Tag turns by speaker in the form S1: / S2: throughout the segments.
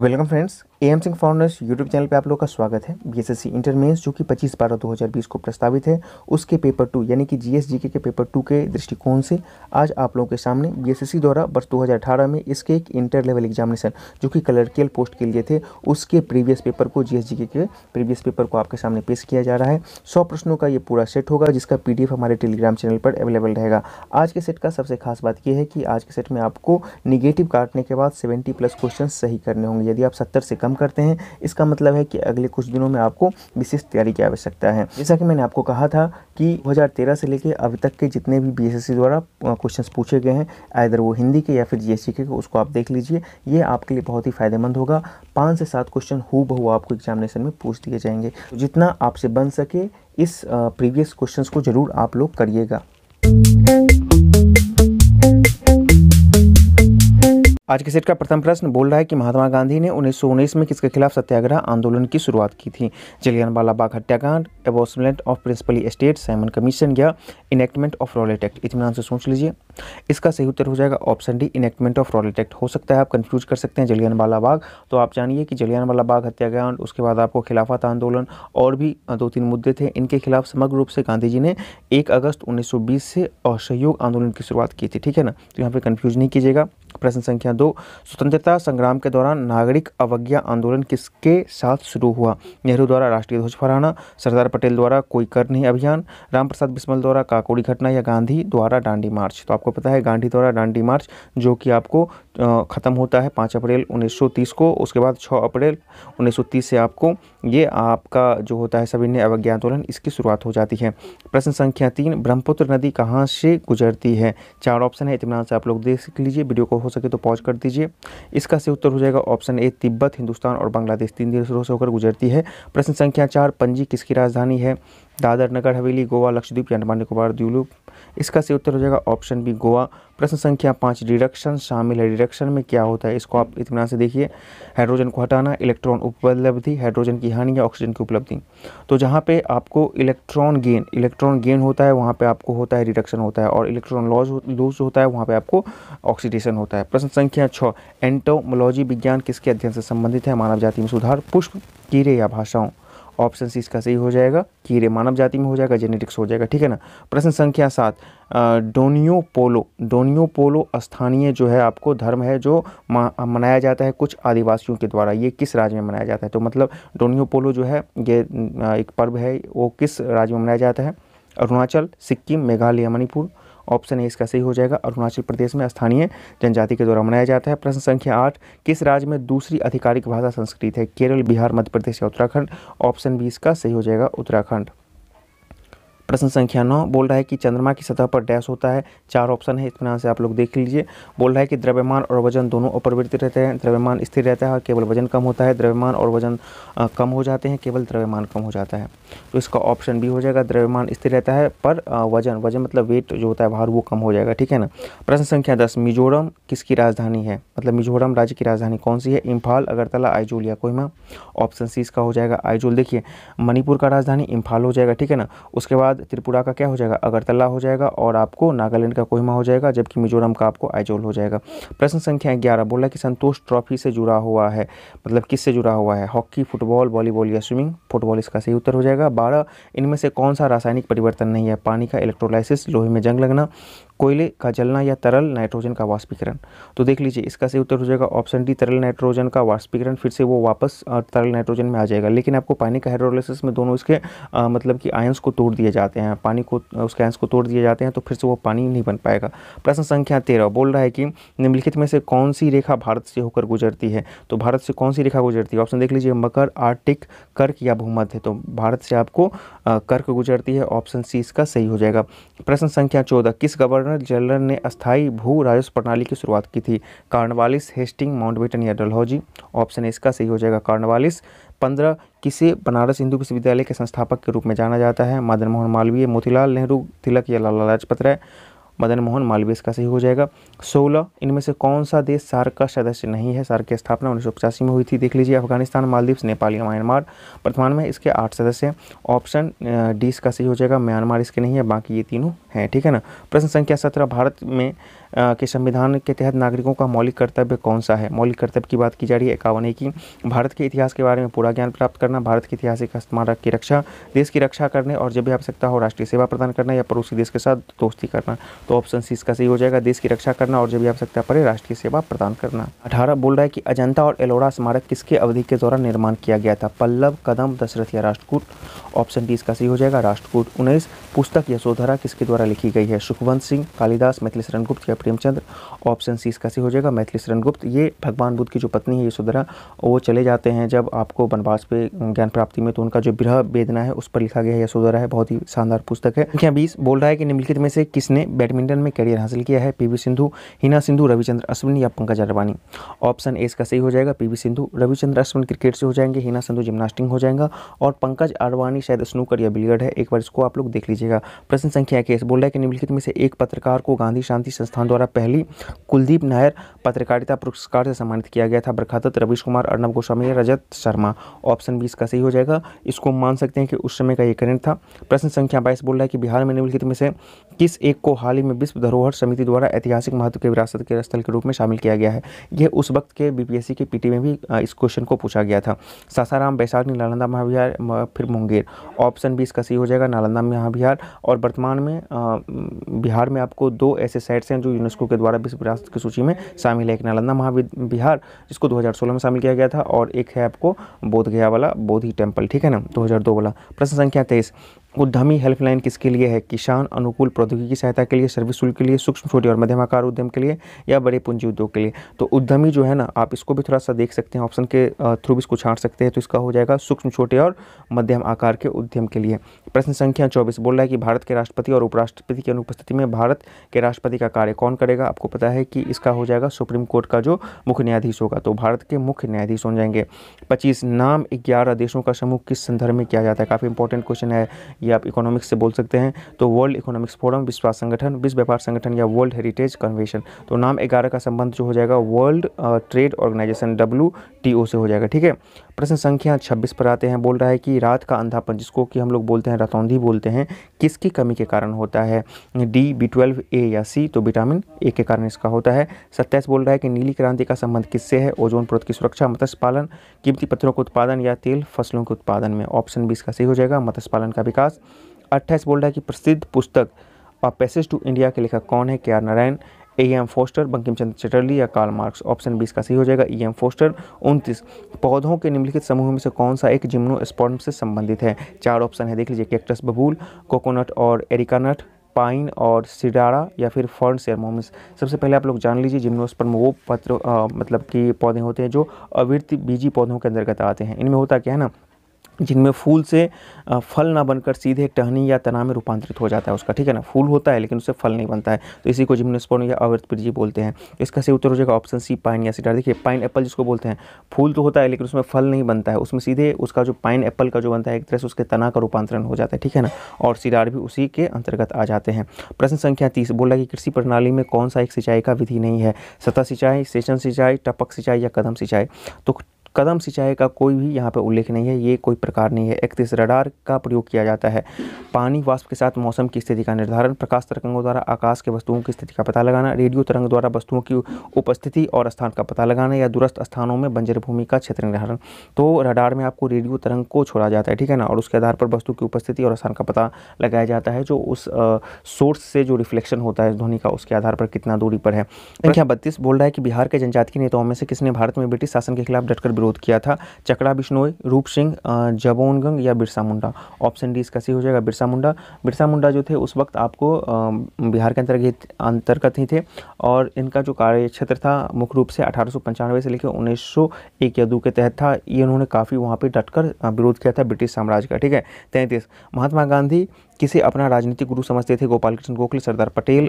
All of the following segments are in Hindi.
S1: welcome friends A M Singh founders YouTube channel पे आप लोग का स्वागत है B S S C inter mains जो कि 25 बारह 2020 को प्रस्तावित है उसके पेपर टू यानी कि जी एस जी के, पेपर टू के दृष्टिकोण से आज आप लोगों के सामने बी एस एस सी द्वारा वर्ष 2018 में इसके एक इंटर लेवल एग्जामिनेशन जो कि कलर्कियल पोस्ट के लिए थे उसके प्रीवियस पेपर को जी एस जी के, के प्रीवियस पेपर को आपके सामने पेश किया जा रहा है सौ प्रश्नों का ये पूरा सेट होगा जिसका पी डी एफ हमारे टेलीग्राम चैनल पर अवेलेबल रहेगा आज के सेट का सबसे खास बात यह है कि आज के सेट में आपको निगेटिव काटने के बाद सेवेंटी प्लस क्वेश्चन सही करने होंगे में यदि आप सत्तर से कम करते हैं इसका मतलब है कि अगले कुछ दिनों में आपको विशेष तैयारी की आवश्यकता है जैसा कि मैंने आपको कहा था कि 2013 से लेकर अब तक के जितने भी बी द्वारा क्वेश्चंस पूछे गए हैं आइर वो हिंदी के या फिर जीएससी के उसको आप देख लीजिए ये आपके लिए बहुत ही फ़ायदेमंद होगा पाँच से सात क्वेश्चन हु बहु आपको एग्जामिनेशन में पूछ दिए जाएंगे तो जितना आपसे बन सके इस प्रीवियस क्वेश्चंस को ज़रूर आप लोग करिएगा आज के सेट का प्रथम प्रश्न बोल रहा है कि महात्मा गांधी ने उन्नीस में किसके खिलाफ सत्याग्रह आंदोलन की शुरुआत की थी बाला बाग हत्याकांड abolishment of principal state Simon commission या इनेक्टमेंट ऑफ रॉलेट एक्ट इतमान से सोच लीजिए इसका सही उत्तर हो जाएगा option D enactment of Rowlatt Act हो सकता है आप कन्फ्यूज कर सकते हैं जलियन बाग तो आप जानिए कि जलियन बाग हत्याकांड उसके बाद आपको खिलाफत आंदोलन और भी दो तीन मुद्दे थे इनके खिलाफ समग्र रूप से गांधी जी ने एक अगस्त उन्नीस से असहयोग आंदोलन की शुरुआत की थी ठीक है ना तो यहाँ पर कन्फ्यूज नहीं कीजिएगा प्रश्न संख्या दो स्वतंत्रता संग्राम के दौरान नागरिक अवज्ञा आंदोलन किसके साथ शुरू हुआ नेहरू द्वारा राष्ट्रीय ध्वज फहराना सरदार पटेल द्वारा कोई कर नहीं अभियान राम प्रसाद बिस्मल द्वारा काकोड़ी घटना या गांधी द्वारा डांडी मार्च तो आपको पता है गांधी द्वारा डांडी मार्च जो कि आपको ख़त्म होता है पाँच अप्रैल 1930 को उसके बाद छः अप्रैल 1930 से आपको ये आपका जो होता है सविनय अवज्ञा आंदोलन इसकी शुरुआत हो जाती है प्रश्न संख्या तीन ब्रह्मपुत्र नदी कहाँ से गुजरती है चार ऑप्शन है इतमान से आप लोग देख लीजिए वीडियो को हो सके तो पॉज कर दीजिए इसका से उत्तर हो जाएगा ऑप्शन ए तिब्बत हिंदुस्तान और बांग्लादेश तीन शुरू से होकर गुजरती है प्रश्न संख्या चार पंजी किसकी राजधानी है दादर नगर हवेली गोवा लक्षद्वीप अंडमान निकोबार द्वीप इसका सही उत्तर हो जाएगा ऑप्शन बी गोवा प्रश्न संख्या पाँच डिडक्शन शामिल है डिडक्शन में क्या होता है इसको आप इतमान से देखिए हाइड्रोजन को हटाना इलेक्ट्रॉन उपलब्धि हाइड्रोजन की हानि या ऑक्सीजन की उपलब्धि तो जहाँ पे आपको इलेक्ट्रॉन गेन इलेक्ट्रॉन गेन होता है वहाँ पे आपको होता है रिडक्शन होता है और इलेक्ट्रॉन लॉज लूज होता है वहाँ पर आपको ऑक्सीडेशन होता है प्रश्न संख्या छः एंटोमोलॉजी विज्ञान किसके अध्ययन से संबंधित है मानव जाति में सुधार पुष्प कीड़े या भाषाओं ऑप्शन सी इसका सही हो जाएगा कीड़े मानव जाति में हो जाएगा जेनेटिक्स हो जाएगा ठीक है ना प्रश्न संख्या सात डोनियो पोलो डोनियो पोलो स्थानीय जो है आपको धर्म है जो मनाया जाता है कुछ आदिवासियों के द्वारा ये किस राज्य में मनाया जाता है तो मतलब डोनियो पोलो जो है ये एक पर्व है वो किस राज्य में मनाया जाता है अरुणाचल सिक्किम मेघालय मणिपुर ऑप्शन ए इसका सही हो जाएगा अरुणाचल प्रदेश में स्थानीय जनजाति के द्वारा मनाया जाता है प्रश्न संख्या आठ किस राज्य में दूसरी आधिकारिक भाषा संस्कृत है केरल बिहार मध्य प्रदेश या उत्तराखंड ऑप्शन बी इसका सही हो जाएगा उत्तराखंड प्रश्न संख्या नौ बोल रहा है कि चंद्रमा की सतह पर डैश होता है चार ऑप्शन है इसमें से आप लोग देख लीजिए बोल रहा है कि द्रव्यमान और वजन दोनों अपरिवर्तित रहते हैं द्रव्यमान स्थिर रहता है और केवल वजन कम होता है द्रव्यमान और वजन कम हो जाते हैं केवल द्रव्यमान कम हो जाता है तो इसका ऑप्शन बी हो जाएगा द्रव्यमान स्थिर रहता है पर वजन वजन मतलब वेट जो होता है भार वो कम हो जाएगा ठीक है ना प्रश्न संख्या दस मिजोरम किसकी राजधानी है मतलब मिजोरम राज्य की राजधानी कौन सी है इम्फाल अगरतला आइजोल या कोहिमा ऑप्शन सी इसका हो जाएगा आइजोल देखिए मणिपुर का राजधानी इम्फाल हो जाएगा ठीक है ना उसके बाद बाद त्रिपुरा का क्या हो जाएगा अगरतला हो जाएगा और आपको नागालैंड का कोहिमा हो जाएगा जबकि मिजोरम का आपको आइजोल हो जाएगा प्रश्न संख्या ग्यारह बोला कि संतोष ट्रॉफी से जुड़ा हुआ है मतलब किससे जुड़ा हुआ है हॉकी फुटबॉल वॉलीबॉल या स्विमिंग फुटबॉल इसका सही उत्तर हो जाएगा बारह इनमें से कौन सा रासायनिक परिवर्तन नहीं है पानी का इलेक्ट्रोलाइसिस लोहे में जंग लगना कोयले का जलना या तरल नाइट्रोजन का वाष्पीकरण तो देख लीजिए इसका सही उत्तर हो जाएगा ऑप्शन डी तरल नाइट्रोजन का वाष्पीकरण फिर से वो वापस तरल नाइट्रोजन में आ जाएगा लेकिन आपको पानी का हाइड्रोलिसिस में दोनों इसके आ, मतलब कि आयंस को तोड़ दिए जाते हैं पानी को उसके आयंस को तोड़ दिए जाते हैं तो फिर से वो पानी नहीं बन पाएगा प्रश्न संख्या तेरह बोल रहा है कि निम्नलिखित में से कौन सी रेखा भारत से होकर गुजरती है तो भारत से कौन सी रेखा गुजरती है ऑप्शन देख लीजिए मकर आर्टिक कर्क या भूमध्य तो भारत से आपको कर्क गुजरती है ऑप्शन सी इसका सही हो जाएगा प्रश्न संख्या चौदह किस गवर्न गवर्नर जनरल ने अस्थायी भू राजस्व प्रणाली की शुरुआत की थी कार्नवालिस हेस्टिंग माउंटबेटन या डलहौजी ऑप्शन इसका सही हो जाएगा कार्नवालिस पंद्रह किसे बनारस हिंदू विश्वविद्यालय के संस्थापक के रूप में जाना जाता है मदन मोहन मालवीय मोतीलाल नेहरू तिलक या लाला लाजपत राय मदन मोहन मालवीय का सही हो जाएगा सोलह इनमें से कौन सा देश सार्क का सदस्य नहीं है सार्क की स्थापना उन्नीस में हुई थी देख लीजिए अफगानिस्तान मालदीव नेपाल या म्यांमार वर्तमान में इसके आठ सदस्य हैं ऑप्शन डी इसका सही हो जाएगा म्यांमार इसके नहीं है बाकी ये तीनों हैं ठीक है ना प्रश्न संख्या सत्रह भारत में के संविधान के तहत नागरिकों का मौलिक कर्तव्य कौन सा है मौलिक कर्तव्य की बात की जा रही है इक्यावन की भारत के इतिहास के बारे में पूरा ज्ञान प्राप्त करना भारत के ऐतिहासिक स्मारक की रक्षा देश की रक्षा करने और जब भी आवश्यकता हो राष्ट्रीय सेवा प्रदान करना या पड़ोसी देश के साथ दोस्ती करना तो ऑप्शन सी इसका सही हो जाएगा देश की रक्षा करना और जब भी आवश्यकता पड़े राष्ट्रीय सेवा प्रदान करना अठारह बोल रहा है कि अजंता और एलोरा स्मारक किसके अवधि के दौरान निर्माण किया गया था पल्लव कदम दशरथ या राष्ट्रकूट ऑप्शन डी इसका सही हो जाएगा राष्ट्रकूट उन्नीस पुस्तक यशोधरा किसके द्वारा लिखी गई है सुखवंत सिंह कालिदास मैथिली शरण गुप्त या प्रेमचंद्र ऑप्शन सी इसका सी हो जाएगा मैथिली शरण गुप्त ये भगवान बुद्ध की जो पत्नी है यशोधरा वो चले जाते हैं जब आपको वनवास पे ज्ञान प्राप्ति में तो उनका जो विरह वेदना है उस पर लिखा गया है यशोधरा है बहुत ही शानदार पुस्तक है क्या बीस बोल रहा है कि निम्नलिखित में से किसने बैडमिंटन में करियर हासिल किया है पी सिंधु हिना सिंधु रविचंद्र अश्विन या पंकज अडवाणी ऑप्शन ए इसका सही हो जाएगा पी सिंधु रविचंद्र अश्विन क्रिकेट से हो जाएंगे हिना सिंधु जिमनास्टिंग हो जाएगा और पंकज अडवाणी शायद स्नूकर या बिलियर्ड है एक बार इसको आप लोग देख लीजिएगा प्रश्न संख्या के बोल रहा है कि निम्नलिखित में से एक पत्रकार को गांधी शांति संस्थान द्वारा पहली कुलदीप नायर पत्रकारिता पुरस्कार से सम्मानित किया गया था बरखातत रवीश कुमार अर्नब गोस्वामी रजत शर्मा ऑप्शन बीस का सही हो जाएगा इसको मान सकते हैं कि उस समय का ये करंट था प्रश्न संख्या बाईस बोल रहा है कि बिहार में निम्नलिखित में से किस एक को हाल ही में विश्व धरोहर समिति द्वारा ऐतिहासिक महत्व के विरासत के स्थल के रूप में शामिल किया गया है यह उस वक्त के बीपीएससी के पीटी में भी इस क्वेश्चन को पूछा गया था सासाराम वैशाखनी नालंदा महाविहार फिर मुंगेर ऑप्शन बी इसका सी हो जाएगा नालंदा महाविहार और वर्तमान में बिहार में आपको दो ऐसे साइट्स हैं जो यूनेस्को के द्वारा विश्व विरासत की सूची में शामिल है एक नालंदा महाविहार जिसको दो में शामिल किया गया था और एक है आपको बोधगया वाला बोधि टेम्पल ठीक है ना दो वाला प्रश्न संख्या तेईस उद्यमी हेल्पलाइन किसके लिए है किसान अनुकूल प्रौद्योगिकी सहायता के लिए सर्विस शुल्क के लिए सूक्ष्म छोटे और मध्यम आकार उद्यम के लिए या बड़े पूंजी उद्योग के लिए तो उद्यमी जो है ना आप इसको भी थोड़ा सा देख सकते हैं ऑप्शन के थ्रू भी इसको छाट सकते हैं तो इसका हो जाएगा सूक्ष्म छोटे और मध्यम आकार के उद्यम के लिए प्रश्न संख्या चौबीस बोल रहा है कि भारत के राष्ट्रपति और उपराष्ट्रपति की अनुपस्थिति में भारत के राष्ट्रपति का कार्य कौन करेगा आपको पता है कि इसका हो जाएगा सुप्रीम कोर्ट का जो मुख्य न्यायाधीश होगा तो भारत के मुख्य न्यायाधीश हो जाएंगे पच्चीस नाम ग्यारह देशों का समूह किस संदर्भ में किया जाता है काफ़ी इंपॉर्टेंट क्वेश्चन है ये आप इकोनॉमिक्स से बोल सकते हैं तो वर्ल्ड इकोनॉमिक्स फोरम विश्व संगठन विश्व व्यापार संगठन या वर्ल्ड हेरिटेज कन्वेंशन तो नाम ग्यारह का संबंध जो हो जाएगा वर्ल्ड ट्रेड ऑर्गेनाइजेशन डब्ल्यू से हो जाएगा ठीक है प्रश्न संख्या 26 पर आते हैं बोल रहा है कि रात का अंधापन जिसको कि हम लोग बोलते हैं रतौंधी बोलते हैं किसकी कमी के कारण होता है डी बी ट्वेल्व ए या सी तो विटामिन ए के कारण इसका होता है सत्ताईस बोल रहा है कि नीली क्रांति का संबंध किससे है ओजोन प्रोत की सुरक्षा मत्स्य पालन कीमती पत्थरों का उत्पादन या तेल फसलों के उत्पादन में ऑप्शन बीस का सही हो जाएगा मत्स्य पालन का विकास अट्ठाईस बोल रहा है कि प्रसिद्ध पुस्तक और पैसेज टू इंडिया के लेखक कौन है K R Narayan E M Forster Bankimchand Chatterli Chatterjee या कार्ल मार्क्स ऑप्शन बीस का सही हो जाएगा ई एम फोस्टर उनतीस पौधों के निम्नलिखित समूह में से कौन सा एक जिम्नोस्पॉर्म से संबंधित है चार ऑप्शन है देख लीजिए कैक्टस बबूल कोकोनट और एरिकानट पाइन और सिडारा या फिर फर्न सेरमोमिस सबसे पहले आप लोग जान लीजिए जिम्नोस्पर्म वो पत्र आ, मतलब कि पौधे होते हैं जो अविरत बीजी पौधों के अंतर्गत आते हैं इनमें होता क्या है ना जिनमें फूल से फल ना बनकर सीधे एक टहनी या तना में रूपांतरित हो जाता है उसका ठीक है ना फूल होता है लेकिन उससे फल नहीं बनता है तो इसी को जिम्नोस्पोर्म या अवृतप्रजी बोलते हैं इसका सही उत्तर हो जाएगा ऑप्शन सी पाइन या सिटार देखिए पाइन एप्पल जिसको बोलते हैं फूल तो होता है लेकिन उसमें फल नहीं बनता है उसमें सीधे उसका जो पाइन एप्पल का जो बनता है एक तरह से उसके तना का रूपांतरण हो जाता है ठीक है ना और सिडार भी उसी के अंतर्गत आ जाते हैं प्रश्न संख्या तीस बोला कि कृषि प्रणाली में कौन सा एक सिंचाई का विधि नहीं है सतह सिंचाई सेचन सिंचाई टपक सिंचाई या कदम सिंचाई तो कदम सिंचाई का कोई भी यहाँ पर उल्लेख नहीं है ये कोई प्रकार नहीं है इकतीस रडार का प्रयोग किया जाता है पानी वाष्प के साथ मौसम की स्थिति का निर्धारण प्रकाश तरंगों द्वारा आकाश के वस्तुओं की स्थिति का पता लगाना रेडियो तरंग द्वारा वस्तुओं की उपस्थिति और स्थान का पता लगाना या दूरस्थ स्थानों में बंजर भूमि का क्षेत्र निर्धारण तो रडार में आपको रेडियो तरंग को छोड़ा जाता है ठीक है ना और उसके आधार पर वस्तु की उपस्थिति और स्थान का पता लगाया जाता है जो उस सोर्स से जो रिफ्लेक्शन होता है ध्वनि का उसके आधार पर कितना दूरी पर है संख्या बत्तीस बोल रहा है कि बिहार के जनजातीय नेताओं में से किसने भारत में ब्रिटिश शासन के खिलाफ डटकर विरोध किया था चकड़ा बिश्नोई रूप सिंह जबोनगंग या बिरसा मुंडा ऑप्शन डी इसका सी हो जाएगा बिरसा मुंडा बिरसा मुंडा जो थे उस वक्त आपको बिहार के अंतर्गत अंतर्गत ही थे और इनका जो कार्य क्षेत्र था मुख्य रूप से अठारह से लेकर उन्नीस एक या दो के तहत था ये उन्होंने काफ़ी वहाँ पर डटकर विरोध किया था ब्रिटिश साम्राज्य का ठीक है तैंतीस महात्मा गांधी किसे अपना राजनीतिक गुरु समझते थे गोपाल कृष्ण गोखले सरदार पटेल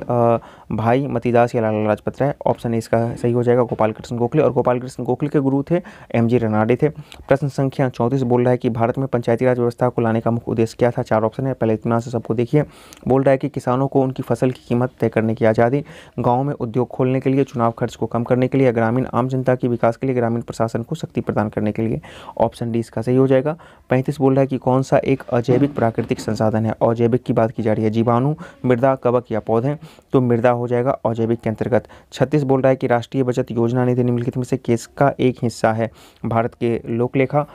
S1: भाई मतीदास या लाला लाजपत राय ऑप्शन ए इसका सही हो जाएगा गोपाल कृष्ण गोखले और गोपाल कृष्ण गोखले के गुरु थे एम जी रनाडे थे प्रश्न संख्या चौंतीस बोल रहा है कि भारत में पंचायती राज व्यवस्था को लाने का मुख्य उद्देश्य क्या था चार ऑप्शन है पहले इतना से सबको देखिए बोल रहा है कि किसानों को उनकी फसल की कीमत तय करने की आज़ादी गाँव में उद्योग खोलने के लिए चुनाव खर्च को कम करने के लिए ग्रामीण आम जनता के विकास के लिए ग्रामीण प्रशासन को शक्ति प्रदान करने के लिए ऑप्शन डी इसका सही हो जाएगा पैंतीस बोल रहा है कि कौन सा एक अजैविक प्राकृतिक संसाधन है और औजैविक की बात की जा रही है जीवाणु मृदा कवक या पौधे तो मृदा हो जाएगा औजैविक के अंतर्गत छत्तीस बोल रहा है कि राष्ट्रीय बचत योजना निधि निम्नलिखित में से किसका एक हिस्सा है भारत के लोकलेखा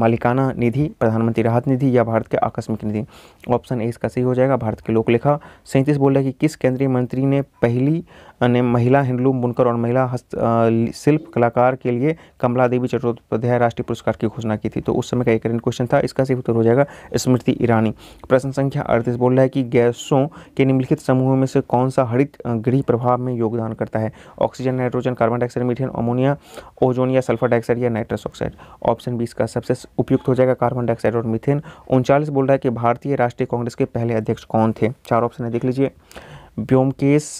S1: मालिकाना निधि प्रधानमंत्री राहत निधि या भारत के आकस्मिक निधि ऑप्शन ए इसका सही हो जाएगा भारत के लोकलेखा सैंतीस बोल रहा है कि किस केंद्रीय मंत्री ने पहली ने महिला हैंडलूम बुनकर और महिला हस्त शिल्प कलाकार के लिए कमला देवी चट्टोपाध्याय राष्ट्रीय पुरस्कार की घोषणा की थी तो उस समय का एक करंट क्वेश्चन था इसका सही उत्तर हो जाएगा स्मृति ईरानी प्रश्न संख्या अड़तीस बोल रहा है कि गैसों के निम्नलिखित समूहों में से कौन सा हरित गृह प्रभाव में योगदान करता है oxygen nitrogen carbon dioxide methane ammonia ozone या सल्फर डाइऑक्साइड या नाइट्रस ऑक्साइड ऑप्शन बीस का सबसे उपयुक्त हो जाएगा कार्बन डाइऑक्साइड और मीथेन उनचालीस बोल रहा है कि भारतीय राष्ट्रीय कांग्रेस के पहले अध्यक्ष कौन थे चार ऑप्शन है देख लीजिए व्योमकेश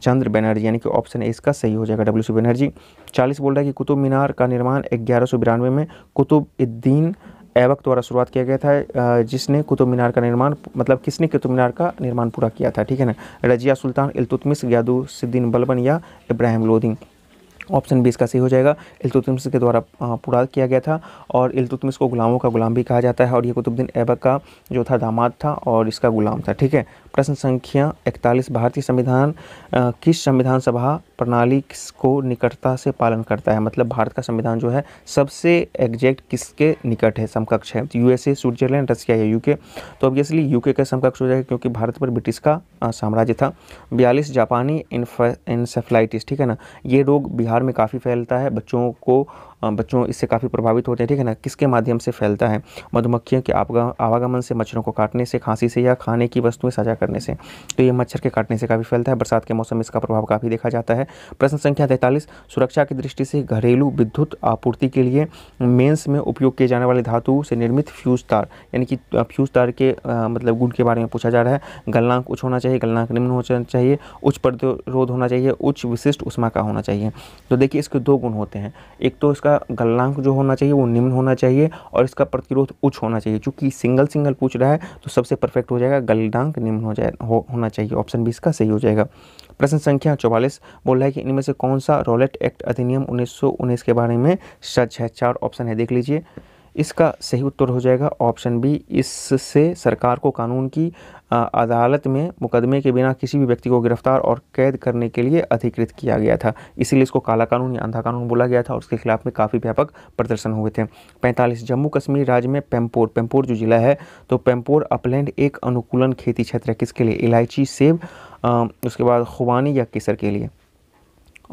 S1: चंद्र बनर्जी यानी कि ऑप्शन ए इसका सही हो जाएगा डब्ल्यू सी बनर्जी चालीस बोल रहा है कि कुतुब मीनार का निर्माण ग्यारह सौ बिरानवे में कुतुब इद्दीन ऐबक द्वारा शुरुआत किया गया था जिसने कुतुब मीनार का निर्माण मतलब किसने कुतुब मीनार का निर्माण पूरा किया था ठीक है ना रजिया सुल्तान इलतुतमिस यादू सिद्दीन बलबन या इब्राहिम लोदिंग ऑप्शन बी इसका सही हो जाएगा इल्तुतमिस के द्वारा पूरा किया गया था और इल्तुतमिस को गुलामों का गुलाम भी कहा जाता है और ये कुतुबुद्दीन ऐबक का जो था दामाद था और इसका गुलाम था ठीक है प्रश्न संख्या इकतालीस भारतीय संविधान किस संविधान सभा प्रणाली को निकटता से पालन करता है मतलब भारत का संविधान जो है सबसे एग्जैक्ट किसके निकट है समकक्ष है यूएसए स्विट्जरलैंड रसिया या यूके तो ऑब्वियसली यूके का समकक्ष हो जाएगा क्योंकि भारत पर ब्रिटिश का साम्राज्य था बयालीस जापानी इंसेफ्लाइटिस ठीक है ना ये रोग बिहार में काफ़ी फैलता है बच्चों को बच्चों इससे काफ़ी प्रभावित होते हैं ठीक है ना किसके माध्यम से फैलता है मधुमक्खियों के आवागमन से मच्छरों को काटने से खांसी से या खाने की वस्तुएं साझा करने से तो ये मच्छर के काटने से काफ़ी फैलता है बरसात के मौसम में इसका प्रभाव काफ़ी देखा जाता है प्रश्न संख्या तैंतालीस सुरक्षा की दृष्टि से घरेलू विद्युत आपूर्ति के लिए मेन्स में उपयोग किए जाने वाले धातु से निर्मित फ्यूज तार यानी कि फ्यूज तार के मतलब गुण के बारे में पूछा जा रहा है गलनांक उच्च होना चाहिए गलनांक निम्न होना चाहिए उच्च प्रतिरोध होना चाहिए उच्च विशिष्ट उष्मा का होना चाहिए तो देखिए इसके दो गुण होते हैं एक तो इसका इसका गलनांक जो होना चाहिए वो निम्न होना चाहिए और इसका प्रतिरोध उच्च होना चाहिए चूँकि सिंगल सिंगल पूछ रहा है तो सबसे परफेक्ट हो जाएगा गलनांक निम्न हो जाए हो, होना चाहिए ऑप्शन बी इसका सही हो जाएगा प्रश्न संख्या चौवालीस बोल रहा है कि इनमें से कौन सा रॉलेट एक्ट अधिनियम उन्नीस के बारे में सच है चार ऑप्शन है देख लीजिए इसका सही उत्तर हो जाएगा ऑप्शन बी इससे सरकार को कानून की अदालत में मुकदमे के बिना किसी भी व्यक्ति को गिरफ्तार और कैद करने के लिए अधिकृत किया गया था इसीलिए इसको काला कानून या अंधा कानून बोला गया था और उसके खिलाफ में काफ़ी व्यापक प्रदर्शन हुए थे पैंतालीस जम्मू कश्मीर राज्य में पेम्पोर पेम्पोर जो जिला है तो पेम्पोर अपलैंड एक अनुकूलन खेती क्षेत्र है किसके लिए इलायची सेब उसके बाद खुबानी या केसर के लिए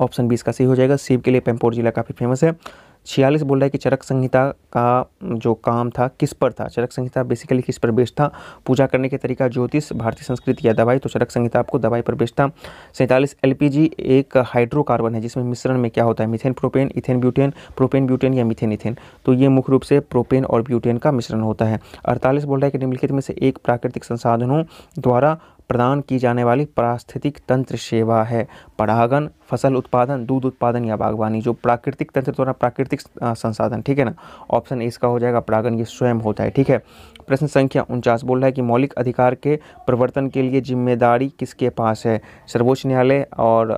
S1: ऑप्शन बीस का सही हो जाएगा सेब के लिए पेम्पोर जिला काफ़ी फेमस है छियालीस बोल रहा है कि चरक संहिता का जो काम था किस पर था चरक संहिता बेसिकली किस पर बेस्ड था पूजा करने के तरीका ज्योतिष भारतीय संस्कृति या दवाई तो चरक संहिता आपको दवाई पर बेस्ड था सैंतालीस एल एक हाइड्रोकार्बन है जिसमें मिश्रण में क्या होता है methane propane ethane butane propane butane या मिथेन इथेन तो ये मुख्य रूप से प्रोपेन और ब्यूटेन का मिश्रण होता है अड़तालीस बोल रहा है कि निम्नलिखित में से एक प्राकृतिक संसाधनों द्वारा प्रदान की जाने वाली पारिस्थितिक तंत्र सेवा है परागन फसल उत्पादन दूध उत्पादन या बागवानी जो प्राकृतिक तंत्र द्वारा प्राकृतिक संसाधन ठीक है ना ऑप्शन ए इसका हो जाएगा परागन ये स्वयं होता है ठीक है प्रश्न संख्या उनचास बोल रहा है कि मौलिक अधिकार के प्रवर्तन के लिए जिम्मेदारी किसके पास है सर्वोच्च न्यायालय और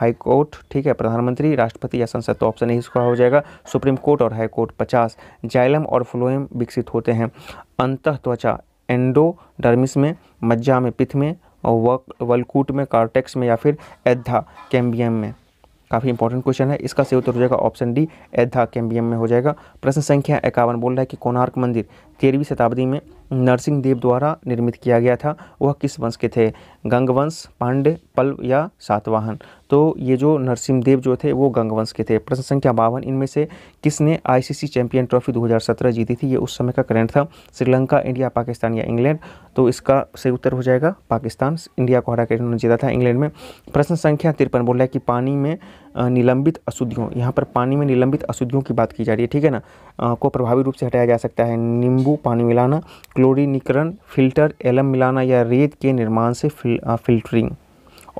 S1: हाईकोर्ट ठीक है प्रधानमंत्री राष्ट्रपति या संसद तो ऑप्शन ए इसका हो जाएगा सुप्रीम कोर्ट और हाईकोर्ट पचास जाइलम और फ्लोएम विकसित होते हैं अंत त्वचा एंडोडर्मिस में मज्जा में पिथ में और वक वलकूट में कार्टेक्स में या फिर एद्धा कैम्बियम में काफ़ी इंपॉर्टेंट क्वेश्चन है इसका सही उत्तर हो जाएगा ऑप्शन डी एद्धा कैम्बियम में हो जाएगा प्रश्न संख्या इक्यावन बोल रहा है कि कोणार्क मंदिर तेरहवीं शताब्दी में नरसिंह देव द्वारा निर्मित किया गया था वह किस वंश के थे गंगवंश पांडे पल्व या सातवाहन तो ये जो देव जो थे वो गंगवंश के थे प्रश्न संख्या बावन इनमें से किसने आईसीसी चैंपियन ट्रॉफी 2017 जीती थी ये उस समय का करंट था श्रीलंका इंडिया पाकिस्तान या इंग्लैंड तो इसका सही उत्तर हो जाएगा पाकिस्तान इंडिया को हरा कर इन्होंने जीता था इंग्लैंड में प्रश्न संख्या तिरपन बोल रहा है कि पानी में निलंबित अशुद्धियों यहाँ पर पानी में निलंबित अशुद्धियों की बात की जा रही है ठीक है ना को प्रभावी रूप से हटाया जा सकता है नींबू पानी मिलाना क्लोरीनिकरण फिल्टर एलम मिलाना या रेत के निर्माण से फिल, आ, फिल्टरिंग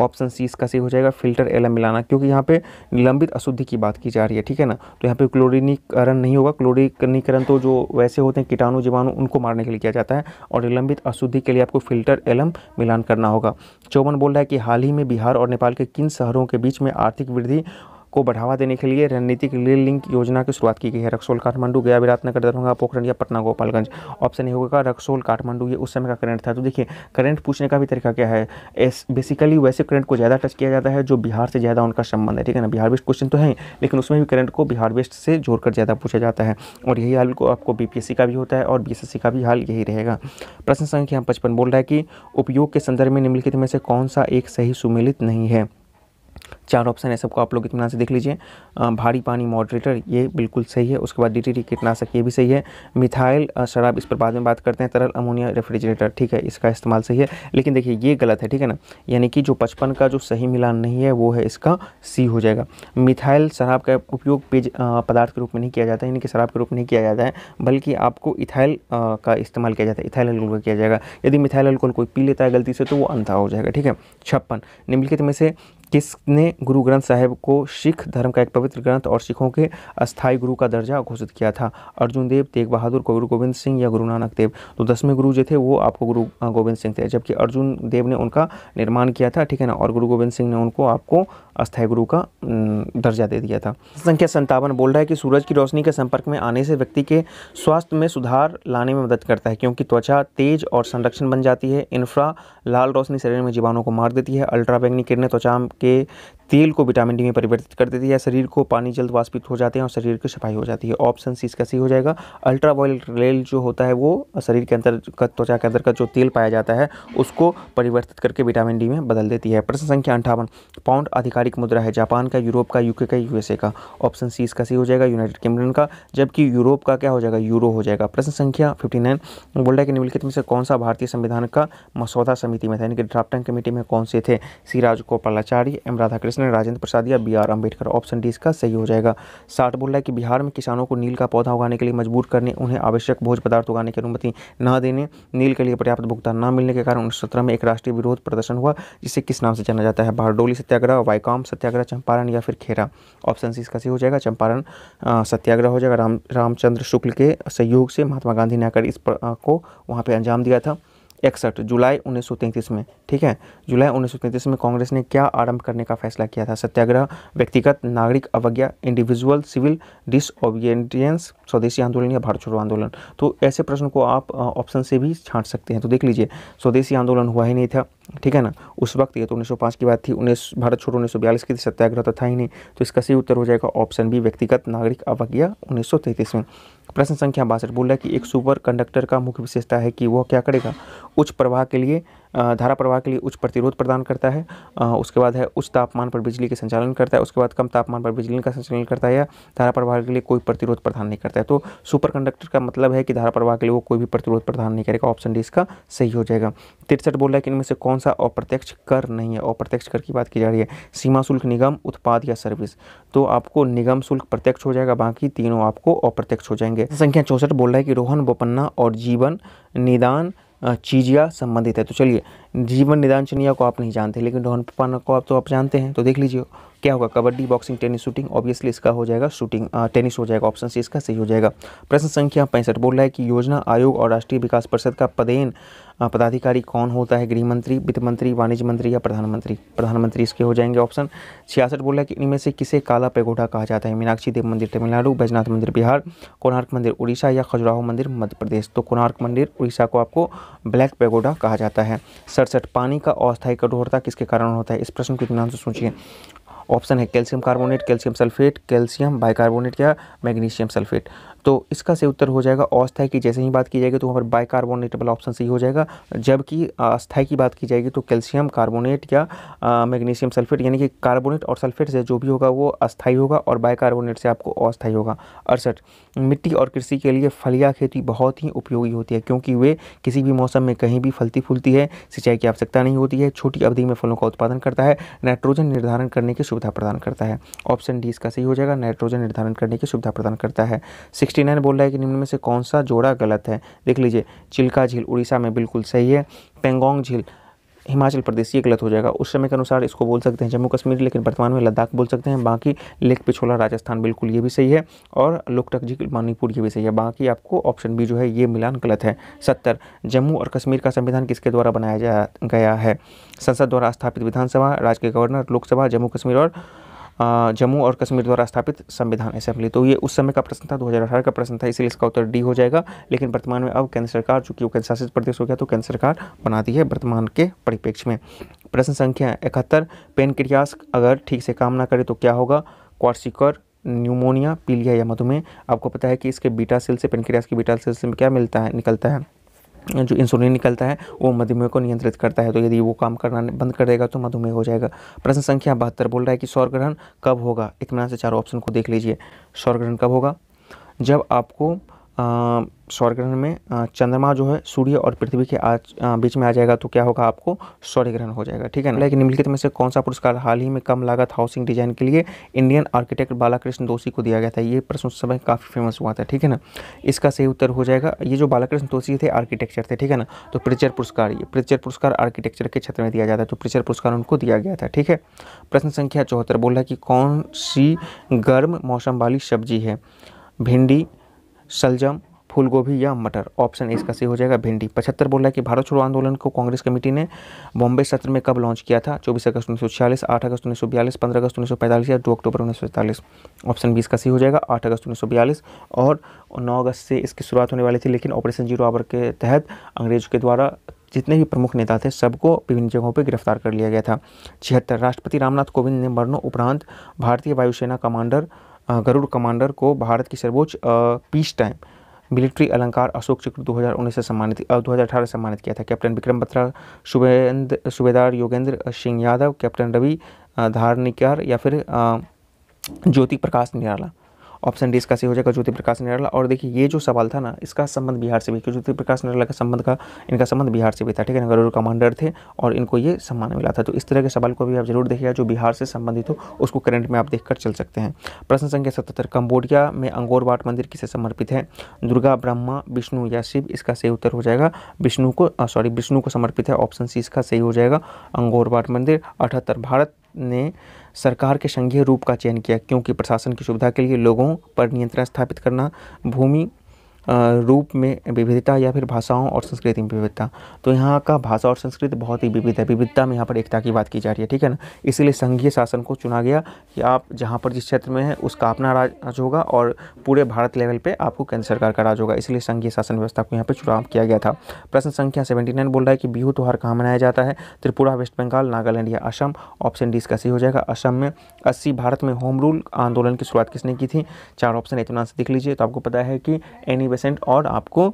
S1: ऑप्शन सी इसका सही हो जाएगा फिल्टर एलम मिलाना क्योंकि यहाँ पे निलंबित अशुद्धि की बात की जा रही है ठीक है ना तो यहाँ पे क्लोरीनीकरण नहीं होगा क्लोरीनीकरण तो जो वैसे होते हैं कीटाणु जीवाणु उनको मारने के लिए किया जाता है और निलंबित अशुद्धि के लिए आपको फिल्टर एलम मिलान करना होगा चौवन बोल रहा है कि हाल ही में बिहार और नेपाल के किन शहरों के बीच में आर्थिक वृद्धि को बढ़ावा देने के लिए रणनीतिक रेल लिंक योजना की शुरुआत की गई है रक्सोल काठमांडू गया विराटनगर दरभंगा पोखरण या पटना गोपालगंज ऑप्शन ये होगा रक्सोल काठमांडू ये उस समय का करंट था तो देखिए करंट पूछने का भी तरीका क्या है एस बेसिकली वैसे करंट को ज़्यादा टच किया जाता है जो बिहार से ज़्यादा उनका संबंध है ठीक है ना बिहार वेस्ट क्वेश्चन तो है लेकिन उसमें भी करंट को बिहार वेस्ट से जोड़कर ज़्यादा पूछा जाता है और यही हाल को आपको बी का भी होता है और बी का भी हाल यही रहेगा प्रश्न संख्या पचपन बोल रहा है कि उपयोग के संदर्भ में निम्नलिखित में से कौन सा एक सही सुमिलित नहीं है चार ऑप्शन है सबको आप लोग इतना से देख लीजिए भारी पानी मॉडरेटर ये बिल्कुल सही है उसके बाद डी टी कीटनाशक ये भी सही है मिथाइल शराब इस पर बाद में बात करते हैं तरल अमोनिया रेफ्रिजरेटर ठीक है इसका इस्तेमाल सही है लेकिन देखिए ये गलत है ठीक है ना यानी कि जो पचपन का जो सही मिलान नहीं है वो है इसका सी हो जाएगा मिथाइल शराब का उपयोग पेज पदार्थ के रूप में नहीं किया जाता है यानी कि शराब के रूप में नहीं किया जाता है बल्कि आपको इथाइल का इस्तेमाल किया जाता है इथाइल अल्कोहल किया जाएगा यदि मिथाइल अल्कोहल कोई पी लेता है गलती से तो वो अंधा हो जाएगा ठीक है छप्पन निम्नलिखित में से किसने गुरु ग्रंथ साहिब को सिख धर्म का एक पवित्र ग्रंथ और सिखों के अस्थाई गुरु का दर्जा घोषित किया था अर्जुन देव तेग बहादुर को गुरु गोविंद सिंह या गुरु नानक देव तो दसवें गुरु जो थे वो आपको गुरु गोविंद सिंह थे जबकि अर्जुन देव ने उनका निर्माण किया था ठीक है ना और गुरु गोविंद सिंह ने उनको आपको अस्थायी गुरु का दर्जा दे दिया था संख्या संतावन बोल रहा है कि सूरज की रोशनी के संपर्क में आने से व्यक्ति के स्वास्थ्य में सुधार लाने में मदद करता है क्योंकि त्वचा तेज और संरक्षण बन जाती है इन्फ्रा लाल रोशनी शरीर में जीवाणु को मार देती है अल्ट्राबैंगनी किरणें त्वचा के तेल को विटामिन डी में परिवर्तित कर देती है शरीर को पानी जल्द वाष्पित हो जाते हैं और शरीर की सफाई हो जाती है ऑप्शन सी इसका सी हो जाएगा अल्ट्रा वायलेट रेल जो होता है वो शरीर के अंदर का त्वचा के अंदर का जो तेल पाया जाता है उसको परिवर्तित करके विटामिन डी में बदल देती है प्रश्न संख्या अंठावन पाउंड आधिकारिक मुद्रा है जापान का यूरोप का यूके का यूएसए का ऑप्शन सी इसका सी हो जाएगा यूनाइटेड किंगडम का जबकि यूरोप का क्या हो जाएगा यूरो हो जाएगा प्रश्न संख्या फिफ्टी नाइन बोल्डा के निम्नलिखित में से कौन सा भारतीय संविधान का मसौदा समिति में था यानी कि ड्राफ्टिंग कमेटी में कौन से थे सिराज गोपालाचार्य एम राधाकृष्ण इसने राजेंद्र प्रसाद या B R Ambedkar option D इसका सही हो जाएगा साठ बोल रहा है कि बिहार में किसानों को नील का पौधा उगाने के लिए मजबूर करने उन्हें आवश्यक भोज पदार्थ उगाने की अनुमति न देने नील के लिए पर्याप्त भुगतान न मिलने के कारण उन्नीस सत्रह में एक राष्ट्रीय विरोध प्रदर्शन हुआ जिसे किस नाम से जाना जाता है बारडोली सत्याग्रह वाईकॉम सत्याग्रह चंपारण या फिर खेरा ऑप्शन सी इसका सही हो जाएगा चंपारण सत्याग्रह हो जाएगा राम रामचंद्र शुक्ल के सहयोग से महात्मा गांधी ने आकर इस को वहाँ पर अंजाम दिया था इकसठ जुलाई 1933 में ठीक है जुलाई 1933 में कांग्रेस ने क्या आरंभ करने का फैसला किया था सत्याग्रह व्यक्तिगत नागरिक अवज्ञा इंडिविजुअल सिविल डिसओबिडियंस स्वदेशी आंदोलन या भारत छोड़ो आंदोलन तो ऐसे प्रश्न को आप ऑप्शन से भी छांट सकते हैं तो देख लीजिए स्वदेशी आंदोलन हुआ ही नहीं था ठीक है ना उस वक्त ये तो उन्नीस की बात थी उन्नीस भारत छोड़ो उन्नीस की सत्याग्रह तो था ही नहीं तो इसका सही उत्तर हो जाएगा ऑप्शन बी व्यक्तिगत नागरिक अवज्ञा उन्नीस में प्रश्न संख्या बासठ बोला कि एक सुपर कंडक्टर का मुख्य विशेषता है कि वह क्या करेगा उच्च प्रवाह के लिए धारा प्रवाह के लिए उच्च प्रतिरोध प्रदान करता है उसके बाद है उच्च तापमान पर बिजली के संचालन करता है उसके बाद कम तापमान पर बिजली का संचालन करता है या धारा प्रवाह के लिए कोई प्रतिरोध प्रदान नहीं करता है तो सुपर कंडक्टर का मतलब है कि धारा प्रवाह के लिए वो कोई भी प्रतिरोध प्रदान नहीं करेगा ऑप्शन डी इसका सही हो जाएगा तिरसठ बोल रहा है कि इनमें से कौन सा अप्रत्यक्ष कर नहीं है अप्रत्यक्ष कर की बात की जा रही है सीमा शुल्क निगम उत्पाद या सर्विस तो आपको निगम शुल्क प्रत्यक्ष हो जाएगा बाकी तीनों आपको अप्रत्यक्ष हो जाएंगे संख्या चौंसठ बोल रहा है कि रोहन बोपन्ना और जीवन निदान चीज़ या संबंधित है तो चलिए जीवन निदान चनिया को आप नहीं जानते लेकिन डोहन पाना को आप तो आप जानते हैं तो देख लीजिए क्या होगा kabaddi boxing tennis shooting obviously इसका हो जाएगा शूटिंग टेनिस हो जाएगा ऑप्शन सी इसका सही हो जाएगा प्रश्न संख्या पैंसठ बोल रहा है कि योजना आयोग और राष्ट्रीय विकास परिषद का पदेन पदाधिकारी कौन होता है गृह मंत्री वित्त मंत्री वाणिज्य मंत्री या प्रधानमंत्री प्रधानमंत्री इसके हो जाएंगे ऑप्शन छियासठ बोला है कि इनमें से किसे काला पैगोडा कहा जाता है मीनाक्षी देव मंदिर तमिलनाडु बैजनाथ मंदिर बिहार कोणार्क मंदिर उड़ीसा या खजुराहो मंदिर मध्य प्रदेश तो कोणार्क मंदिर उड़ीसा को आपको ब्लैक पैगोडा कहा जाता है सड़सठ पानी का अस्थायी कठोरता किसके कारण होता है इस प्रश्न को ध्यान से सोचिए ऑप्शन है calcium carbonate calcium sulphate calcium bicarbonate या मैग्नीशियम सल्फेट तो इसका सही उत्तर हो जाएगा अस्थाई की जैसे ही बात की जाएगी तो वहाँ पर वाला ऑप्शन सही हो जाएगा जबकि अस्थाई की बात की जाएगी तो कैल्शियम कार्बोनेट या मैग्नीशियम सल्फेट यानी कि कार्बोनेट और सल्फेट से जो भी होगा वो अस्थाई होगा और बाइकार्बोनेट से आपको अस्थाई होगा अड़सठ मिट्टी और कृषि के लिए फलिया खेती बहुत ही उपयोगी होती है क्योंकि वे किसी भी मौसम में कहीं भी फलती फूलती है सिंचाई की आवश्यकता नहीं होती है छोटी अवधि में फलों का उत्पादन करता है नाइट्रोजन निर्धारण करने की सुविधा प्रदान करता है ऑप्शन डी इसका सही हो जाएगा नाइट्रोजन निर्धारण करने की सुविधा प्रदान करता है सिक्स सिक्सटी नाइन बोल रहा है कि निम्न में से कौन सा जोड़ा गलत है देख लीजिए चिल्का झील उड़ीसा में बिल्कुल सही है पेंगोंग झील हिमाचल प्रदेश ये गलत हो जाएगा उस समय के अनुसार इसको बोल सकते हैं जम्मू कश्मीर लेकिन वर्तमान में लद्दाख बोल सकते हैं बाकी लेक पिछोला राजस्थान बिल्कुल ये भी सही है और लोकटक जी मणिपुर ये भी सही है बाकी आपको ऑप्शन बी जो है ये मिलान गलत है सत्तर जम्मू और कश्मीर का संविधान किसके द्वारा बनाया जा गया है संसद द्वारा स्थापित विधानसभा राज्य के गवर्नर लोकसभा जम्मू कश्मीर और जम्मू और कश्मीर द्वारा स्थापित संविधान असेंबली तो ये उस समय का प्रश्न था 2018 का प्रश्न था इसलिए इसका उत्तर डी हो जाएगा लेकिन वर्तमान में अब केंद्र सरकार चूँकि वो केंद्र शासित प्रदेश हो गया तो केंद्र सरकार बनाती है वर्तमान के परिप्रेक्ष्य में प्रश्न संख्या इकहत्तर पेन क्रियास अगर ठीक से काम ना करे तो क्या होगा क्वारसिकर न्यूमोनिया पीलिया या मधुमेह आपको पता है कि इसके बीटा सेल से पेनक्रियास के बीटा सेल से क्या मिलता है निकलता है जो इंसुलिन निकलता है वो मधुमेह को नियंत्रित करता है तो यदि वो काम करना बंद कर देगा तो मधुमेह हो जाएगा प्रश्न संख्या बहत्तर बोल रहा है कि सौर ग्रहण कब होगा एक से चारों ऑप्शन को देख लीजिए सौर ग्रहण कब होगा जब आपको सौर्यग्रहण में चंद्रमा जो है सूर्य और पृथ्वी के आज बीच में आ जाएगा तो क्या होगा आपको सौर्य ग्रहण हो जाएगा ठीक है ना लेकिन निम्नलिखित में से कौन सा पुरस्कार हाल ही में कम लागत हाउसिंग डिजाइन के लिए इंडियन आर्किटेक्ट बालाकृष्ण दोषी को दिया गया था ये प्रश्न उस समय काफ़ी फेमस हुआ था ठीक है ना इसका सही उत्तर हो जाएगा ये जो बालाकृष्ण दोषी थे आर्किटेक्चर थे ठीक है ना तो प्रिचर पुरस्कार ये प्रिचर पुरस्कार आर्किटेक्चर के क्षेत्र में दिया जाता है तो प्रिचर पुरस्कार उनको दिया गया था ठीक है प्रश्न संख्या चौहत्तर बोला कि कौन सी गर्म मौसम वाली सब्जी है भिंडी सलजम फूलगोभी या मटर ऑप्शन इसका सही हो जाएगा भिंडी पचहत्तर बोल रहा है कि भारत छोड़ो आंदोलन को कांग्रेस कमेटी ने बॉम्बे सत्र में कब लॉन्च किया था चौबीस अगस्त उन्नीस सौ छियालीस आठ अगस्त उन्नीस सौ बयालीस पंद्रह अगस्त उन्नीस सौ पैंतालीस या दो अक्टूबर उन्नीस सौ सैंतालीस ऑप्शन बी इसका सही हो जाएगा आठ अगस्त उन्नीस सौ बयालीस और नौ अगस्त से इसकी शुरुआत होने वाली थी लेकिन ऑपरेशन जीरो आवर के तहत अंग्रेजों के द्वारा जितने भी प्रमुख नेता थे सबको विभिन्न जगहों पर गिरफ्तार कर लिया गया था छिहत्तर राष्ट्रपति रामनाथ कोविंद ने मरणों उपरांत भारतीय वायुसेना कमांडर गरुड़ कमांडर को भारत की सर्वोच्च पीस टाइम मिलिट्री अलंकार अशोक चक्र 2019 से सम्मानित दो हज़ार से सम्मानित किया था कैप्टन विक्रम बत्रा शुभेंद्र सुबेदार योगेंद्र सिंह यादव कैप्टन रवि धारनिकार या फिर ज्योति प्रकाश निराला ऑप्शन डी इसका सही हो जाएगा ज्योति प्रकाश निराला और देखिए ये जो सवाल था ना इसका संबंध बिहार से भी ज्योति प्रकाश निराला का संबंध का इनका संबंध बिहार से भी था ठीक है नगर कमांडर थे और इनको ये सम्मान मिला था तो इस तरह के सवाल को भी आप जरूर देखिएगा जो बिहार से संबंधित हो उसको करंट में आप देख चल सकते हैं प्रश्न संख्या सतहत्तर कम्बोडिया में अंगोर वाट मंदिर किसे समर्पित है दुर्गा ब्रह्मा विष्णु या शिव इसका सही उत्तर हो जाएगा विष्णु को सॉरी विष्णु को समर्पित है ऑप्शन सी इसका सही हो जाएगा अंगोर वाट मंदिर अठहत्तर भारत ने सरकार के संघीय रूप का चयन किया क्योंकि प्रशासन की सुविधा के लिए लोगों पर नियंत्रण स्थापित करना भूमि रूप में विविधता या फिर भाषाओं और संस्कृति में विविधता तो यहाँ का भाषा और संस्कृति बहुत ही विविध है विविधता में यहाँ पर एकता की बात की जा रही है ठीक है ना इसीलिए संघीय शासन को चुना गया कि आप जहाँ पर जिस क्षेत्र में है उसका अपना राज होगा और पूरे भारत लेवल पर आपको केंद्र सरकार का राज होगा इसलिए संघीय शासन व्यवस्था को यहाँ पर चुनाव किया गया था प्रश्न संख्या सेवेंटी नाइन बोल रहा है कि बिहू त्यौहार कहाँ मनाया जाता है त्रिपुरा वेस्ट बंगाल नागालैंड या असम ऑप्शन डी इसका सही हो जाएगा असम में अस्सी भारत में होम रूल आंदोलन की शुरुआत किसने की थी चार ऑप्शन इतना से देख लीजिए तो आपको पता है कि एनी बेसेंट और आपको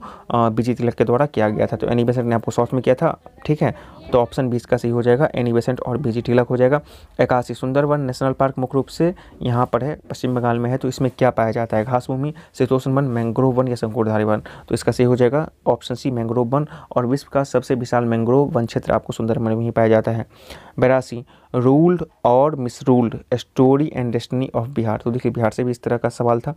S1: बीजी तिलक के द्वारा किया गया था तो एनी बेसेंट ने आपको सॉस में किया था ठीक है तो ऑप्शन बीस का सही हो जाएगा एनी बेसेंट और बीजी तिलक हो जाएगा एकासी सुंदरवन नेशनल पार्क मुख्य रूप से यहाँ पर है पश्चिम बंगाल में है तो इसमें क्या पाया जाता है घास भूमि शीतोषण वन मैंग्रोव वन या शंकुरधारी वन तो इसका सही हो जाएगा ऑप्शन सी मैंग्रोव वन और विश्व का सबसे विशाल मैंग्रोव वन क्षेत्र आपको सुंदरवन में ही पाया जाता है बेरासी रूल्ड और misruled story and destiny of Bihar तो देखिए बिहार से भी इस तरह का सवाल था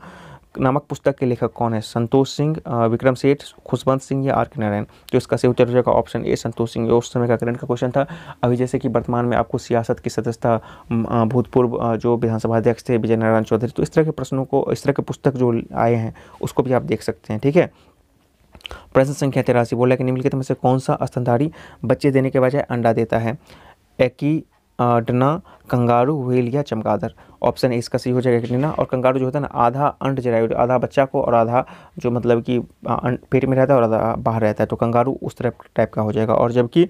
S1: नामक पुस्तक के लेखक कौन है संतोष सिंह विक्रम सेठ खुशवंत सिंह या आर के नारायण तो इसका सही उत्तर हो जाएगा ऑप्शन ए संतोष सिंह उस समय का करंट का क्वेश्चन था अभी जैसे कि वर्तमान में आपको सियासत की सदस्यता भूतपूर्व जो विधानसभा अध्यक्ष थे विजय नारायण चौधरी तो इस तरह के प्रश्नों को इस तरह के पुस्तक जो आए हैं उसको भी आप देख सकते हैं ठीक है प्रश्न संख्या तिरासी बोला कि निम्नलिखित में से कौन सा स्तनधारी बच्चे देने के बजाय अंडा देता है एकी आडना कंगारू व्हील या चमगादड़ ऑप्शन ए इसका सही हो जाएगा कटनीना और कंगारू जो होता है ना आधा अंड जराय आधा बच्चा को और आधा जो मतलब कि पेट में रहता है और आधा बाहर रहता है तो कंगारू उस तरह टाइप का हो जाएगा और जबकि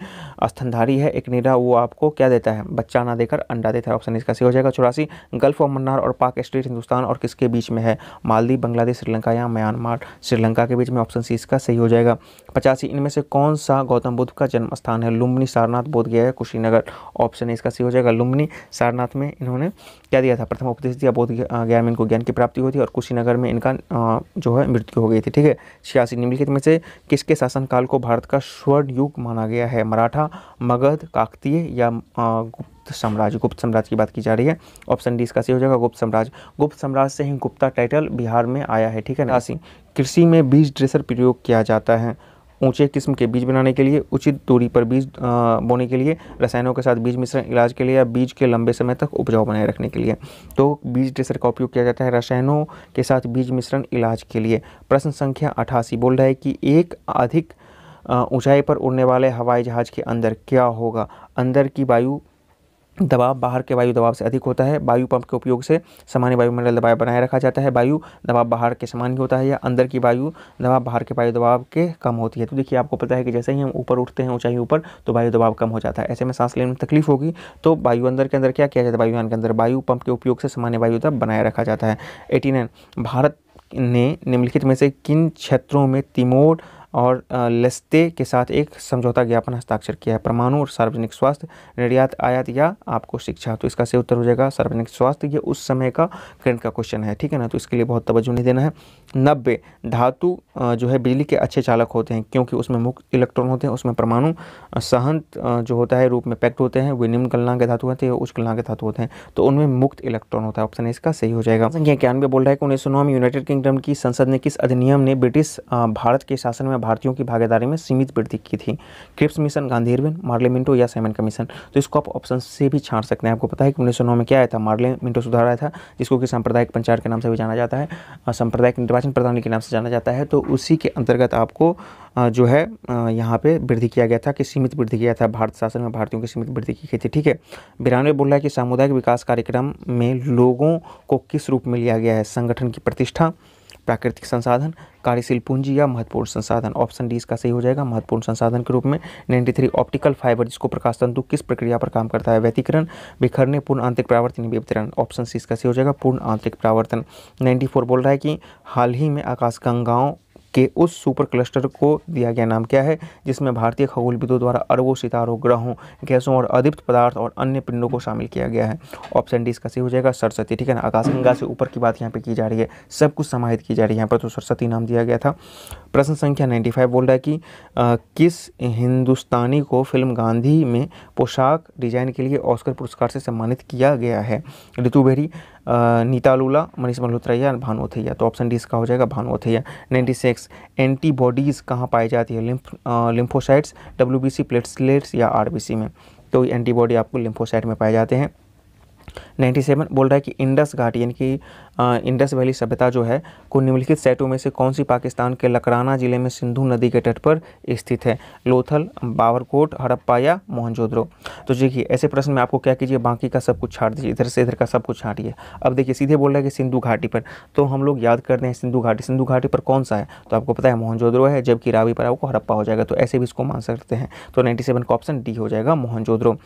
S1: स्तनधारी है एक निरा वो आपको क्या देता है बच्चा ना देकर अंडा देता है ऑप्शन इसका सही हो जाएगा चौरासी गल्फ ऑफ मन्नार और पाक स्ट्रीट हिंदुस्तान और किसके बीच में है मालदीव बांग्लादेश श्रीलंका या म्यांमार श्रीलंका के बीच में ऑप्शन सी इसका सही हो जाएगा पचासी इनमें से कौन सा गौतम बुद्ध का जन्म स्थान है लुम्बनी सारनाथ बोध गया है कुशीनगर ऑप्शन इसका हो जाएगा लुम्बनी सारनाथ में इन्होंने क्या दिया था प्रथम उपदेश दिया बोध ज्ञान में इनको ज्ञान की प्राप्ति हुई थी और कुशीनगर में इनका जो है मृत्यु हो गई थी ठीक है छियासी निम्नलिखित में से किसके शासनकाल को भारत का स्वर्ण युग माना गया है मराठा मगध काकतीय या गुप्त साम्राज्य गुप्त साम्राज्य की बात की जा रही है ऑप्शन डी इसका सही हो जाएगा गुप्त साम्राज्य गुप्त साम्राज्य से ही गुप्ता टाइटल बिहार में आया है ठीक है ना कृषि में बीज ड्रेसर प्रयोग किया जाता है ऊंचे किस्म के बीज बनाने के लिए उचित दूरी पर बीज बोने के लिए रसायनों के साथ बीज मिश्रण इलाज के लिए या बीज के लंबे समय तक उपजाऊ बनाए रखने के लिए तो बीज ड्रेसर का उपयोग किया जाता है रसायनों के साथ बीज मिश्रण इलाज के लिए प्रश्न संख्या अठासी बोल रहा है कि एक अधिक ऊंचाई पर उड़ने वाले हवाई जहाज़ के अंदर क्या होगा अंदर की वायु दबाव बाहर के वायु दबाव से अधिक होता है वायु पंप के उपयोग से सामान्य वायुमंडल दबाव बनाए रखा जाता है वायु दबाव बाहर के समान ही होता है या अंदर की वायु दबाव बाहर के वायु दबाव के कम होती है तो देखिए आपको पता है कि जैसे ही हम ऊपर उठते हैं ऊंचाई ऊपर तो वायु दबाव कम हो जाता है ऐसे में सांस लेने में तकलीफ होगी तो वायु अंदर के अंदर क्या किया जाता है वायुयान के अंदर वायु पंप के उपयोग से सामान्य वायु दबाव बनाए रखा जाता है एटी भारत ने निम्नलिखित में से किन क्षेत्रों में तिमोर और लस्ते के साथ एक समझौता ज्ञापन हस्ताक्षर किया है परमाणु और सार्वजनिक स्वास्थ्य निर्यात आयात या आपको शिक्षा तो इसका सही उत्तर हो जाएगा सार्वजनिक स्वास्थ्य ये उस समय का करंट का क्वेश्चन है ठीक है ना तो इसके लिए बहुत तवज्जो नहीं देना है नब्बे धातु जो है बिजली के अच्छे चालक होते हैं क्योंकि उसमें मुक्त इलेक्ट्रॉन होते हैं उसमें परमाणु सहंत जो होता है रूप में पैक्ट होते हैं वे निम्न कलना के धातु होते हैं उच्च कलना के धातु होते हैं तो उनमें मुक्त इलेक्ट्रॉन होता है ऑप्शन इसका सही हो जाएगा संख्या इक्यानवे बोल रहा है कि उन्नीस सौ नौ में यूनाइटेड किंगडम की संसद ने किस अधिनियम ने ब्रिटिश भारत के शासन में भारतीयों की भागीदारी में सीमित वृद्धि की थी Cripps mission Gandhi Morley Minto या सेमन कमीशन तो इसको आप ऑप्शन से भी छाट सकते हैं आपको पता है कि उन्नीस में क्या आया था मार्ले मिंटो सुधार आया था जिसको कि सांप्रदायिक पंचायत के नाम से भी जाना जाता है सांप्रदायिक निर्वाचन प्रणाली के नाम से जाना जाता है तो उसी के अंतर्गत आपको जो है यहाँ पे वृद्धि किया गया था कि सीमित वृद्धि किया था भारत शासन में भारतीयों की सीमित वृद्धि की गई थी ठीक है बिरानवे बोल रहा है कि सामुदायिक विकास कार्यक्रम में लोगों को किस रूप में लिया गया है संगठन की प्रतिष्ठा प्राकृतिक संसाधन कार्यशील पूंजी या महत्वपूर्ण संसाधन ऑप्शन डी इसका सही हो जाएगा महत्वपूर्ण संसाधन के रूप में नाइन्टी थ्री ऑप्टिकल फाइबर जिसको प्रकाश तंतु किस प्रक्रिया पर काम करता है व्यतिकरण बिखरने पूर्ण आंतरिक प्रावर्तन वितरण ऑप्शन सी इसका सही हो जाएगा पूर्ण आंतरिक प्रावर्तन नाइन्टी फोर बोल रहा है कि हाल ही में आकाशगंगाओं के उस सुपर क्लस्टर को दिया गया नाम क्या है जिसमें भारतीय खगोलविदों द्वारा अरबों सितारों ग्रहों गैसों और अधिप्त पदार्थ और अन्य पिंडों को शामिल किया गया है ऑप्शन डी इसका सही हो जाएगा सरस्वती ठीक है ना आकाशगंगा से ऊपर की बात यहाँ पे की जा रही है सब कुछ समाहित की जा रही है यहाँ पर तो सरस्वती नाम दिया गया था प्रश्न संख्या 95 बोल रहा है कि आ, किस हिंदुस्तानी को फिल्म गांधी में पोशाक डिजाइन के लिए ऑस्कर पुरस्कार से सम्मानित किया गया है ऋतु बेहरी नीता लूला मनीष मल्होत्रा भानुथैया तो ऑप्शन डी इसका हो जाएगा भानुथैया नाइन्टी सिक्स एंटीबॉडीज़ कहाँ पाई जाती है lymph lymphocytes W B C या आर बी सी में तो एंटीबॉडी आपको लिम्फोसाइट में पाए जाते हैं नाइन्टी सेवन बोल रहा है कि इंडस घाट यानी कि इंडस वैली सभ्यता जो है को निम्नलिखित सेटों में से कौन सी पाकिस्तान के लकराना जिले में सिंधु नदी के तट पर स्थित है लोथल बावरकोट हड़प्पा या मोहनजोद्रो तो देखिए ऐसे प्रश्न में आपको क्या कीजिए बाकी का सब कुछ छाट दीजिए इधर से इधर का सब कुछ छाटिए अब देखिए सीधे बोल रहा है कि सिंधु घाटी पर तो हम लोग याद करते हैं सिंधु घाटी सिंधु घाटी पर कौन सा है तो आपको पता है मोहनजोद्रो है जबकि रावी पर आपको हड़प्पा हो जाएगा तो ऐसे भी इसको मान सकते हैं तो नाइन्टी सेवन का ऑप्शन डी हो जाएगा मोहनजोद्रो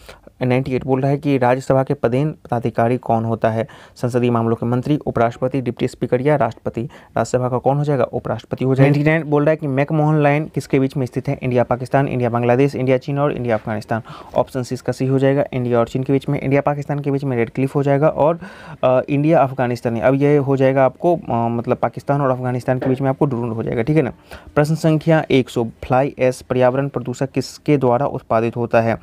S1: नाइन्टी एट बोल रहा है कि राज्यसभा के पदेन अधिकारी कौन होता है संसदीय मामलों के मंत्री उपराष्ट्रपति डिप्टी स्पीकर या राष्ट्रपति राज्यसभा का कौन हो जाएगा उपराष्ट्रपति हो जाएगा बोल रहा है कि मैकमोहन लाइन किसके बीच में स्थित है India Pakistan India Bangladesh India चीन और इंडिया अफगानिस्तान ऑप्शन सी इसका सी हो जाएगा इंडिया और चीन के बीच में इंडिया पाकिस्तान के बीच में रेड क्लिफ हो जाएगा और इंडिया अफगानिस्तान अब यह हो जाएगा आपको मतलब पाकिस्तान और अफगानिस्तान के बीच में आपको ड्रोन हो जाएगा ठीक है ना प्रश्न संख्या एक सौ फ्लाई एस पर्यावरण प्रदूषक किसके द्वारा उत्पादित होता है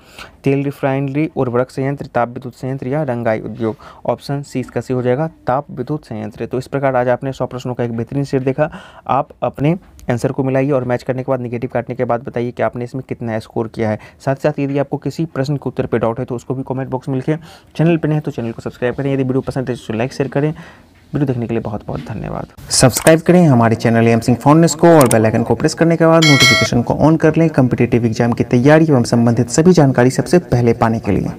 S1: तेल रिफाइनरी उर्वरक संयंत्र ताप विद्युत संयंत्र या रंगाई उद्योग ऑप्शन सी इसका सी हो जाएगा ताप विद्युत संयंत्र तो इस प्रकार आज आपने सौ प्रश्नों का एक बेहतरीन सेट देखा आप अपने आंसर को मिलाइए और मैच करने के बाद निगेटिव काटने के बाद बताइए कि आपने इसमें कितना स्कोर किया है साथ साथ यदि आपको किसी प्रश्न के उत्तर पर डाउट है तो उसको भी कॉमेंट बॉक्स में लिखें चैनल पर नहीं तो चैनल को सब्सक्राइब करें यदि वीडियो पसंद है तो लाइक शेयर करें वीडियो देखने के लिए बहुत बहुत धन्यवाद सब्सक्राइब करें हमारे चैनल एम सिंह फॉर्नेस को और बेल आइकन को प्रेस करने के बाद नोटिफिकेशन को ऑन कर लें कम्पिटेटिव एग्जाम की तैयारी एवं संबंधित सभी जानकारी सबसे पहले पाने के लिए